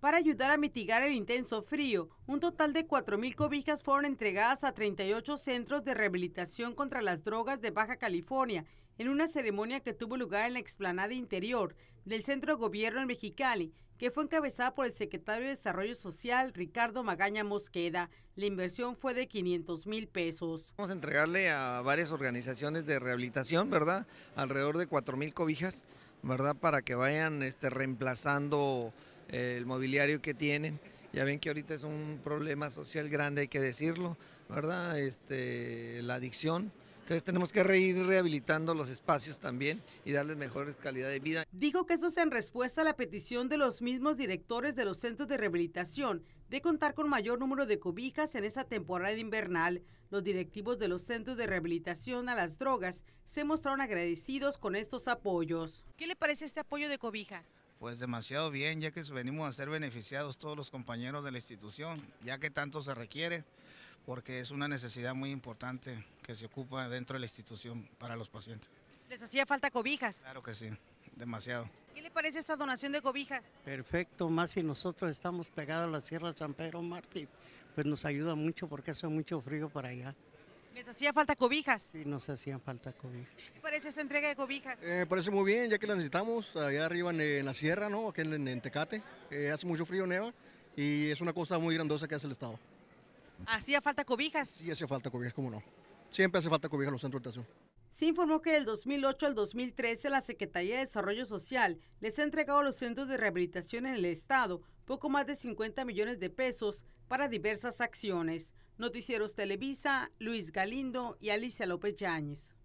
Para ayudar a mitigar el intenso frío, un total de 4.000 cobijas fueron entregadas a 38 centros de rehabilitación contra las drogas de Baja California en una ceremonia que tuvo lugar en la explanada interior del Centro de Gobierno en Mexicali, que fue encabezada por el secretario de Desarrollo Social, Ricardo Magaña Mosqueda. La inversión fue de 500 mil pesos. Vamos a entregarle a varias organizaciones de rehabilitación, ¿verdad? Alrededor de 4.000 cobijas, ¿verdad? Para que vayan este, reemplazando el mobiliario que tienen. Ya ven que ahorita es un problema social grande, hay que decirlo, ¿verdad? Este, la adicción. Entonces tenemos que ir rehabilitando los espacios también y darles mejor calidad de vida. Dijo que eso es en respuesta a la petición de los mismos directores de los centros de rehabilitación de contar con mayor número de cobijas en esa temporada invernal. Los directivos de los centros de rehabilitación a las drogas se mostraron agradecidos con estos apoyos. ¿Qué le parece este apoyo de cobijas? Pues demasiado bien, ya que venimos a ser beneficiados todos los compañeros de la institución, ya que tanto se requiere, porque es una necesidad muy importante que se ocupa dentro de la institución para los pacientes. ¿Les hacía falta cobijas? Claro que sí, demasiado. ¿Qué le parece esta donación de cobijas? Perfecto, más si nosotros estamos pegados a la Sierra San Pedro Martín, pues nos ayuda mucho porque hace mucho frío para allá. ¿Les hacía falta cobijas? Sí, nos hacían falta cobijas. ¿Qué parece esa entrega de cobijas? Eh, parece muy bien, ya que las necesitamos allá arriba en, la sierra, ¿no? Aquí en, en Tecate. Eh, hace mucho frío, neva, y es una cosa muy grandosa que hace el Estado. ¿Hacía falta cobijas? Sí, hacía falta cobijas, cómo no. Siempre hace falta cobijas en los centros de atención. Se informó que del 2008 al 2013 la Secretaría de Desarrollo Social les ha entregado a los centros de rehabilitación en el Estado poco más de 50 millones de pesos para diversas acciones. Noticieros Televisa, Luis Galindo y Alicia López Yáñez.